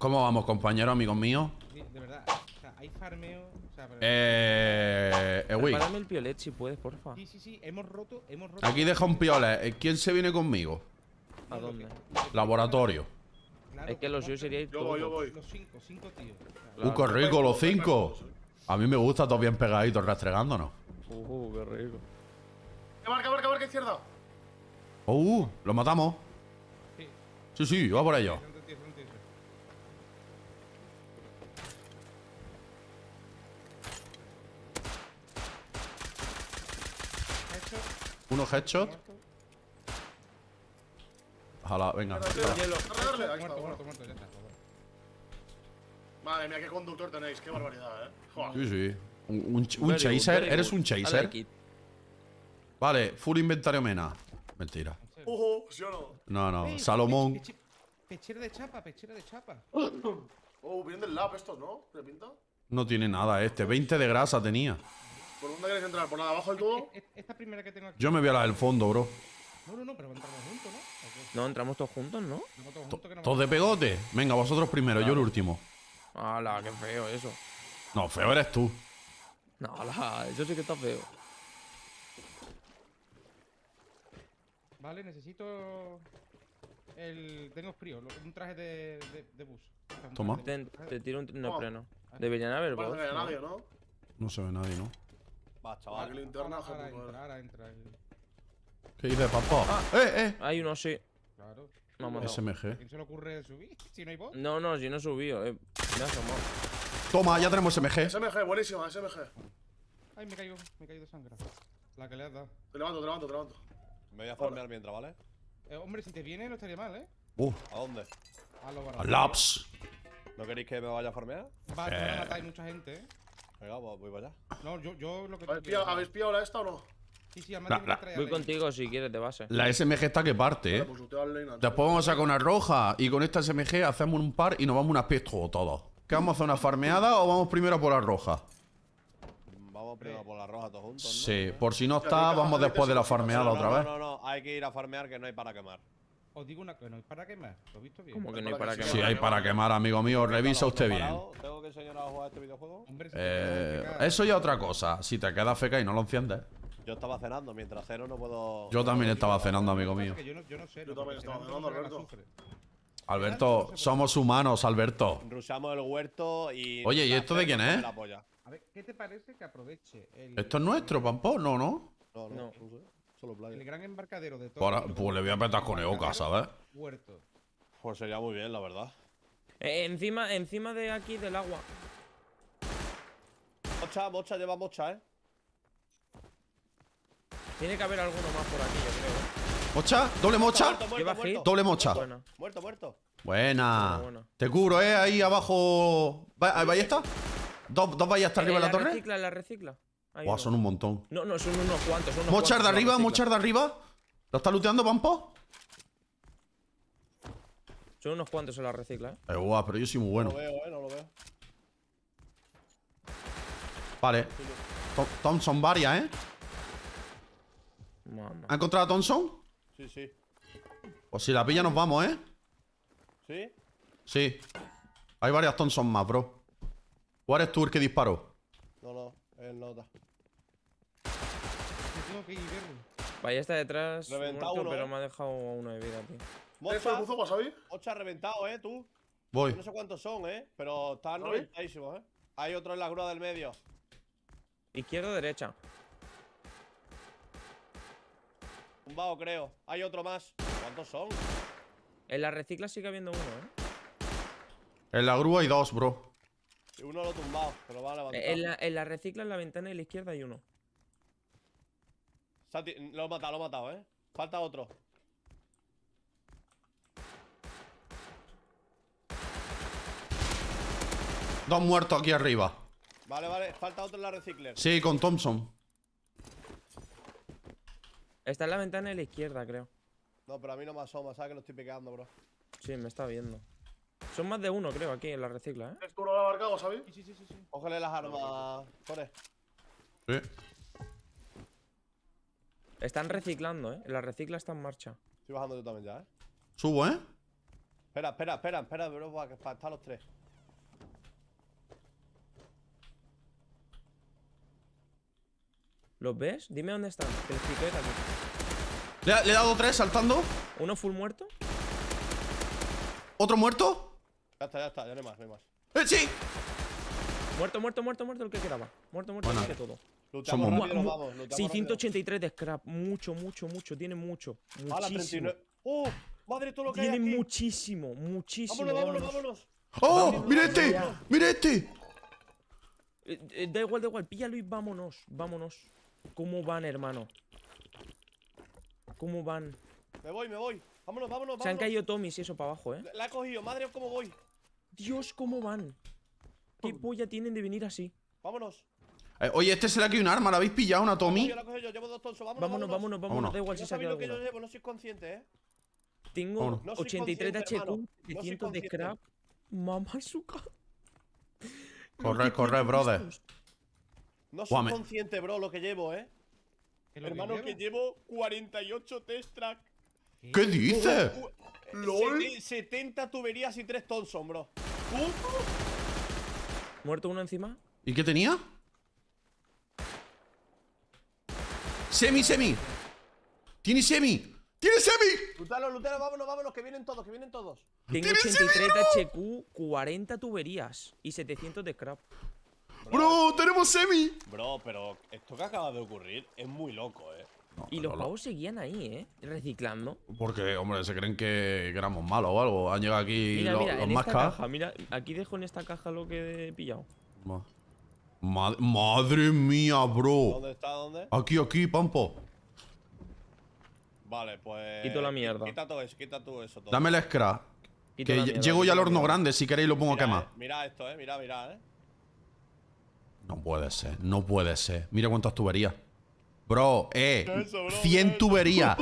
¿Cómo vamos, compañero, amigos míos? de verdad. O sea, hay farmeo. O Eh. wey. el piolet si puedes, porfa. Sí, sí, sí. Hemos roto. Hemos roto. Aquí deja un piolet. Eh, ¿Quién se viene conmigo? ¿A dónde? Laboratorio. es que los yo sería Yo voy, yo voy. Los cinco, cinco tío. Uh, qué rico, los cinco. A mí me gusta todos bien pegaditos, rastregándonos. Uh, qué rico. Eh, marca, marca, marca izquierda. Uh, lo matamos. Sí, sí, va por ello. Uno headshot. Ojalá, venga. Madre mía, qué conductor tenéis, qué barbaridad, eh. Sí, sí. Un, chaser, eres un chaser. Vale, full inventario mena. Mentira. no? No, Salomón. Pechera de chapa, pechera de chapa. Oh, vienen del lab estos, ¿no? No tiene nada este, 20 de grasa tenía. ¿Por dónde quieres entrar? ¿Por nada abajo del tubo? Esta primera que tengo aquí. Yo me voy a la del fondo, bro. No, no, no, pero entramos juntos, ¿no? No, entramos todos juntos, ¿no? Todos, de pegote? Venga, vosotros primero, yo el último. ¡Hala, qué feo eso! No, feo eres tú. No, hala, eso sí que está feo. Vale, necesito. El. Tengo frío, un traje de, de, bus. Toma. Te, tiro un. No, pero no. Deberían haber. No se ve nadie, ¿no? No se ve nadie, ¿no? Va, chaval. Ahora, linterna, entra, ¿Qué dice, papá? Ah, ¡Eh, eh! ¡Eh, eh! Hay uno, sí. Claro. SMG. ¿Quién se le ocurre subir? Si no hay bot. No, no, si no he subido. Eh. Me asomó. Toma, ya tenemos SMG. SMG, buenísima, SMG. Ay, me caigo, me he caído sangre. La que le has dado. Te levanto, te levanto, te levanto. Me voy a farmear mientras, ¿vale? Eh, hombre, si te viene no estaría mal, ¿eh? Uh. ¿A dónde? A los ¡Laps! ¿No queréis que me vaya a farmear? Va, a matar, hay mucha gente, ¿eh? voy para allá. No, yo, yo lo que. ¿Habéis pillado, ¿Habéis la esta o no? Sí, sí, voy contigo si quieres de base. La SMG está que parte, eh. Después pues vamos a sacar una roja y con esta SMG hacemos un par y nos vamos a una o todos. ¿Qué vamos a hacer una farmeada o vamos primero por la roja? Vamos primero por la roja todos juntos. ¿no? Sí, por si no está, vamos después de la farmeada otra vez. No, no, no, hay que ir a farmear que no hay para quemar. Os digo una cosa, no hay para quemar. Lo he visto bien. ¿Cómo que no hay para quemar? Sí, hay para quemar, amigo mío. Revisa usted bien. ¿Tengo que enseñar a jugar este videojuego? Eh, eso ya otra cosa. Si te queda feca y no lo enciendes. Yo estaba cenando, mientras cero no puedo. Yo también estaba cenando, amigo mío. Yo, no, yo no Yo también estaba cenando, Alberto. Alberto, somos humanos, Alberto. Rusamos el huerto y. Oye, ¿y esto de quién es? A ver, ¿qué te parece que aproveche? El... Esto es nuestro, Pampo? No, no. no. Eh, el gran embarcadero de todo. Para, pues le voy a apretar con EOKA, ¿sabes? Puerto. Pues sería muy bien, la verdad. Eh, encima, encima de aquí del agua. Mocha, mocha, lleva mocha, ¿eh? Tiene que haber alguno más por aquí, yo creo. ¿Mocha? ¿eh? ¿Doble mocha? Doble mocha. Muerto, muerto. Buena. Te cubro, ¿eh? Ahí abajo. ¿Ballesta? ¿Dos, dos ballestas eh, arriba de la, torre? La recicla, la recicla. Guau, son un montón. No, no, son unos cuantos. mochar de arriba, mochar de arriba. ¿Lo está looteando, Pampo? Son unos cuantos en la recicla, eh. eh pero yo soy muy bueno. No lo veo, eh, no lo veo. Vale. Thompson varias, eh. ¿Ha encontrado a Thompson? Sí, sí. Pues si la pilla nos vamos, ¿eh? ¿Sí? Sí. Hay varias Thompson más, bro. ¿Cuál es tú el que disparó? No, no. En nota. tengo Vaya está detrás. Reventado pero eh. me ha dejado uno de vida, tío. Mocha, buzo, Ocha reventado, eh, tú. Voy. No sé cuántos son, eh. Pero están reventadísimos, eh. Hay otro en la grúa del medio. Izquierda o derecha. Tumbado, creo. Hay otro más. ¿Cuántos son? En la recicla sigue habiendo uno, eh. En la grúa hay dos, bro. Uno lo tumbado, pero va a levantar. En la, recicla, en la ventana de la izquierda hay uno. lo he matado, lo he matado, eh. Falta otro. Dos muertos aquí arriba. Vale, vale, falta otro en la recicla Sí, con Thompson. Está en la ventana de la izquierda, creo. No, pero a mí no me asoma, sabes que lo estoy pegando, bro. Sí, me está viendo. Son más de uno, creo, aquí en la recicla, ¿eh? Es lo ha abarcado, ¿sabes? Sí, sí, sí, sí. las armas, por Sí. Están reciclando, ¿eh? La recicla está en marcha. Estoy bajando yo también ya, ¿eh? Subo, ¿eh? Espera, espera, espera, espera, bro, para que los tres. ¿Los ves? Dime dónde están. le he dado tres saltando. Uno full muerto. ¿Otro muerto? Ya está, ya está, ya no hay más, no hay más. ¡Eh, sí! Muerto, muerto, muerto, muerto el que quedaba. Muerto, muerto, bueno. que todo. Luchamos Somos rápido, vamos, luchamos 683 de scrap, mucho, mucho, mucho, tiene mucho. Muchísimo. ¡Oh! Madre, todo lo que tiene hay muchísimo, muchísimo. Vámonos, vámonos, vámonos. ¡Oh! mire este! ¡Mire este! Eh, eh, da igual, da igual, píllalo y vámonos, vámonos. ¿Cómo van, hermano? ¿Cómo van? Me voy, me voy. Vámonos, vámonos, vámonos. Se han caído Tommy y eso para abajo, eh. La, la he cogido, madre, ¿cómo voy? Dios, cómo van. ¿Qué polla tienen de venir así? Vámonos. Eh, oye, este será que un arma, ¿la habéis pillado una Tommy? Yo la cojo yo, llevo dos tonsos, vámonos. Vámonos, vámonos, vámonos. Da igual si se Que yo llevo, no sois consciente, eh. Tengo 83 de HP, 700 de scrap. Mamá cara. Corre, corre, brother. No soy Guame. consciente, bro, lo que llevo, eh. Hermano, que, llevo 48 test track. ¿Qué, dices? Eh, LOL. 70 tuberías y 3 tonsos, bro. Muerto uno encima. ¿Y qué tenía? Semi, semi. Tiene semi. ¡Tiene semi! Lutalo, Lutalo, vámonos, vámonos, que vienen todos, que vienen todos. Tengo 83 HQ, 40 tuberías y 700 de scrap. bro, tenemos semi. Bro, pero esto que acaba de ocurrir es muy loco, eh y los pavos seguían ahí, ¿eh? Reciclando. Porque, hombre, se creen que, éramos malos o algo. Han llegado aquí los, mira, más esta Mira, aquí dejo en esta caja lo que he pillado. madre mía, bro. ¿Dónde está? ¿Dónde? Aquí, aquí, Pampo. Vale, pues. Quito la mierda. Quita todo eso, quita todo eso. Dame el escra que llego ya al horno grande, si queréis lo pongo a quemar. Eh, mira esto, eh, mira, mira, eh. No puede ser, no puede ser. Mira cuántas tuberías. Bro, eh. 100 tuberías.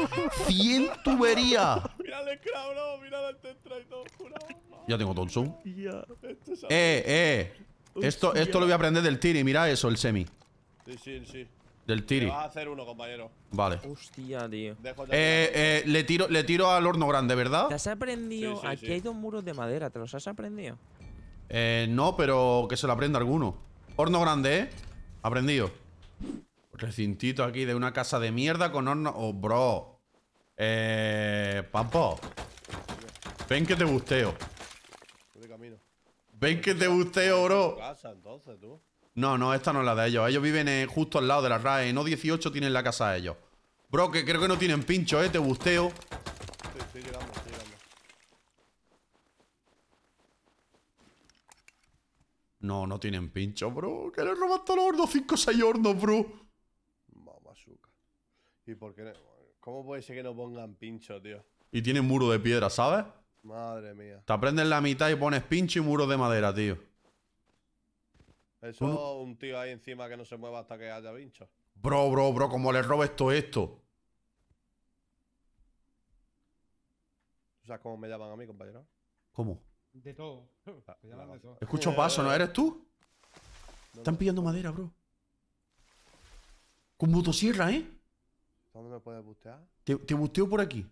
100 tuberías. Mira el bro. Mira el tetra y todo Ya tengo es. Eh, eh. Esto, esto lo voy a aprender del Tiri. Mira eso, el semi. Sí, sí, sí. Del Tiri. Vas a hacer uno, compañero. Vale. Hostia, tío. Eh, eh, le tiro, le tiro al horno grande, ¿verdad? ¿Te has aprendido? Aquí hay dos muros de madera. ¿Te los has aprendido? Eh, no, pero que se lo aprenda alguno. Horno grande, ¿eh? Aprendido. Recintito aquí de una casa de mierda con horno... Oh, bro. Eh... Pampo. Ven que te busteo. Ven que te busteo, bro. No, no, esta no es la de ellos. Ellos viven eh, justo al lado de la RAE. No 18 tienen la casa de ellos. Bro, que creo que no tienen pincho, eh. Te busteo. Sí, estoy llegando, estoy llegando. No, no tienen pincho, bro. Que le roban todos los hornos. 5 o 6 hornos, bro. ¿Y por qué? ¿Cómo puede ser que no pongan pincho, tío? Y tienen muro de piedra, ¿sabes? Madre mía. Te aprendes la mitad y pones pincho y muro de madera, tío. Eso es un tío ahí encima que no se mueva hasta que haya pincho. Bro, bro, bro, ¿cómo le robes todo esto. ¿Tú sabes cómo me llaman a mí, compañero? ¿Cómo? De todo. Ah, Escucho paso, ¿no eres tú? Están pillando madera, bro. Con motosierra, ¿eh? ¿Dónde me puedes bustear? Te, busteo por aquí.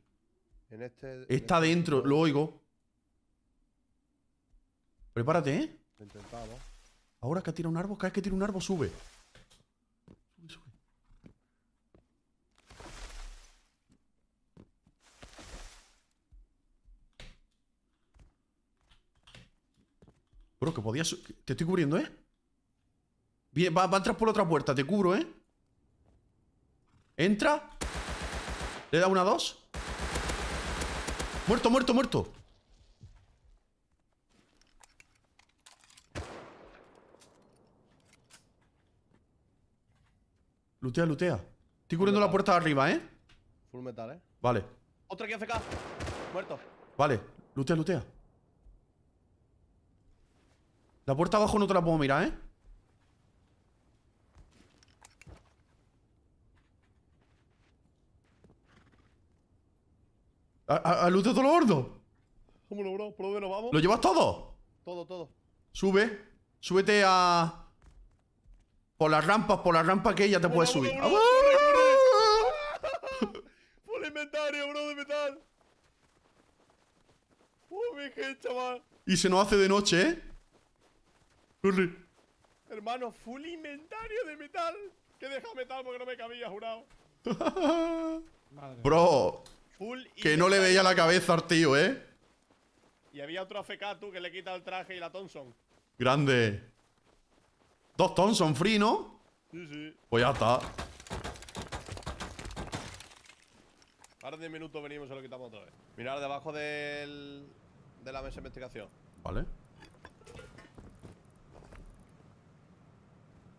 En este. Está adentro, este dentro, lo oigo. Prepárate, ¿eh? Lo intentamos. Ahora que tirado un árbol, cada vez que tira un árbol sube. Sube, sube. Bro, que podías. Te estoy cubriendo, ¿eh? Bien, va, va a por la otra puerta, te cubro, ¿eh? Entra. Le da una, dos. Muerto, muerto, muerto. Lutea, lutea. Estoy cubriendo la puerta de arriba, ¿eh? Full metal, ¿eh? Vale. Otra que Muerto. Vale. Lutea, lutea. La puerta abajo no te la puedo mirar, ¿eh? A luz de todo el gordo. Vámonos, bro. ¿Por dónde nos vamos? ¿Lo llevas todo? Todo, todo. Sube. Súbete a... Por las rampas, por las rampas que ya te puedes subir. ¡Full bro, bro, full inventario, bro, de metal. Uy, mi chaval. Y se nos hace de noche, ¿eh? Corre. Hermano, full inventario de metal. Que deja metal porque no me cabía, jurado. Madre. Bro. Que no le veía la cabeza al tío, ¿eh? Y había otro AFK, tú, que le quita el traje y la Thompson. Grande. Dos Thompson free, ¿no? Sí, sí. Pues ya está. Ahora de minutos venimos y lo quitamos otra vez. Mirad, debajo del, de la mesa de investigación. Vale.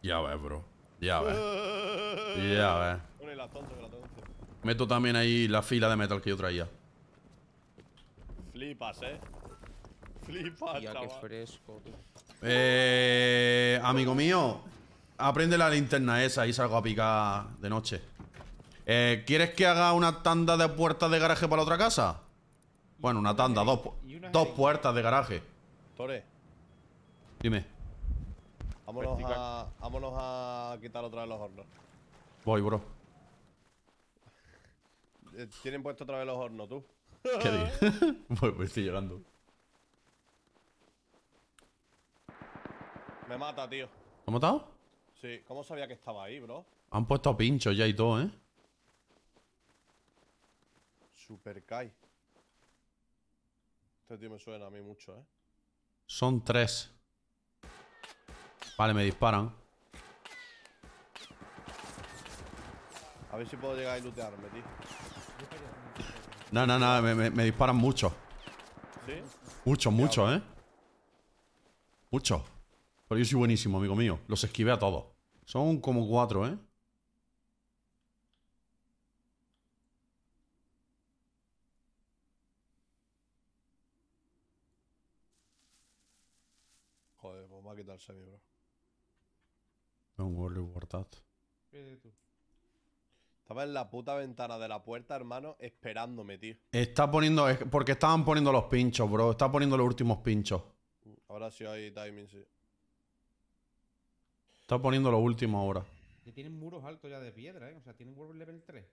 Ya ves, bro. Ya ves. ya ves. Meto también ahí la fila de metal que yo traía. Flipas, eh. Flipas, Tía, que fresco, Eh. Amigo mío, aprende la linterna esa y salgo a picar de noche. Eh, ¿Quieres que haga una tanda de puertas de garaje para otra casa? Bueno, una tanda, dos, dos puertas de garaje. Tore. Dime. Vámonos a, vámonos a quitar otra vez los hornos. Voy, bro. Eh, tienen puesto otra vez los hornos, tú. ¿Qué dices? Pues, pues, estoy llorando. Me mata, tío. ¿Lo ha matado? Sí, ¿cómo sabía que estaba ahí, bro? Han puesto pinchos ya y todo, ¿eh? Super Kai. Este tío me suena a mí mucho, ¿eh? Son tres. Vale, me disparan. A ver si puedo llegar y lootearme, tío. No, no, no, me, disparan mucho. ¿Sí? Mucho, mucho, ¿eh? Mucho. Pero yo soy buenísimo, amigo mío. Los esquivé a todos. Son como cuatro, ¿eh? Joder, pues va a quitar a semi, bro. Don't worry about that. ¿Qué tú? Estaba en la puta ventana de la puerta, hermano, esperándome, tío. Está poniendo. Porque estaban poniendo los pinchos, bro. Está poniendo los últimos pinchos. Ahora sí hay timing, sí. Está poniendo los últimos ahora. Que tienen muros altos ya de piedra, ¿eh? O sea, tienen World Level 3.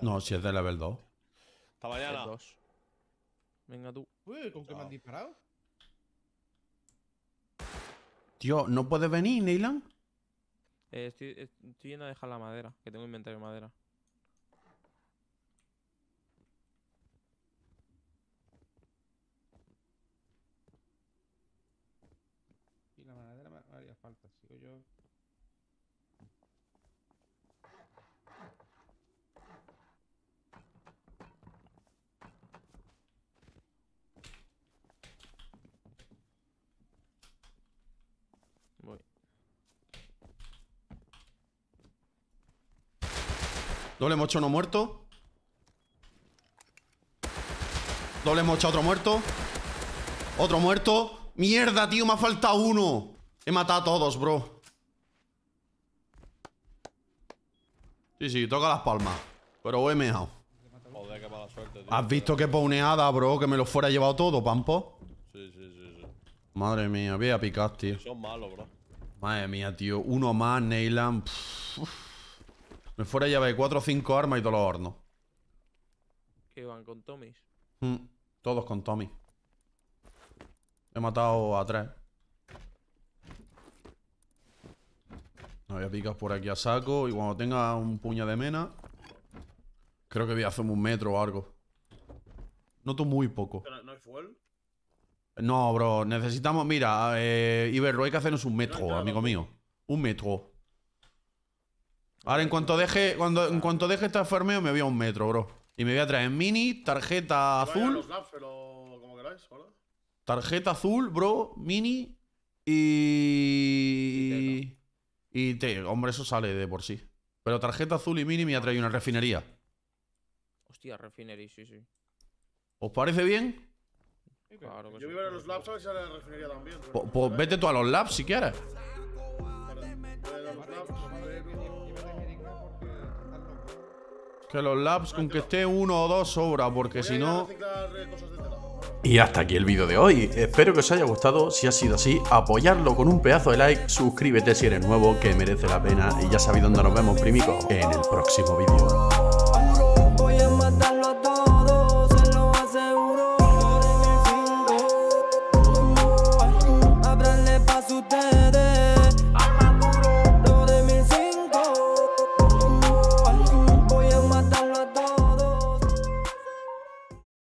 No, si es de level 2. Hasta mañana. Venga tú. Uy, ¿con qué me han disparado? Tío, ¿no puedes venir, Neyland? Eh, estoy, estoy yendo a dejar la madera, que tengo inventario de madera. Doble mocho uno muerto. Doble mocha otro muerto. Otro muerto. Mierda, tío, me ha faltado uno. He matado a todos, bro. Sí, sí, toca las palmas. Pero he meado. Joder, mala suerte, tío. ¿Has visto qué poneada, bro? Que me lo fuera llevado todo, Pampo. Sí, sí, sí, Madre mía, voy a picar, tío. Son malos, bro. Madre mía, tío. Uno más, Neyland. Me fuera llave de 4 o 5 armas y todos los hornos. ¿Que van con Tommy. Hmm, todos con Tommy. He matado a tres. No voy a por aquí a saco y cuando tenga un puño de mena... Creo que voy a hacerme un metro o algo. Noto muy poco. ¿No hay fuel? No, bro. Necesitamos... Mira, eh, Iberro, hay que hacernos un metro, amigo mío. Un metro. Ahora, en cuanto deje, cuando, en cuanto deje este farmeo, me voy a un metro, bro. Y me voy a traer mini, tarjeta azul. Los como queráis, ¿vale? Tarjeta azul, bro, mini y. Y te, hombre, eso sale de por sí. Pero tarjeta azul y mini me a traer una refinería. Hostia, refinería, sí, sí. ¿Os parece bien? Claro Yo vivo en a los labs a ver si sale la refinería también. Pues, vete tú a los labs si quieres. Vale, vale, los labs, vale, que los labs, con que esté uno o dos, sobra, porque si no. Eh, y hasta aquí el vídeo de hoy. Espero que os haya gustado. Si ha sido así, apoyarlo con un pedazo de like, suscríbete si eres nuevo, que merece la pena. Y ya sabéis dónde nos vemos, primico, en el próximo vídeo.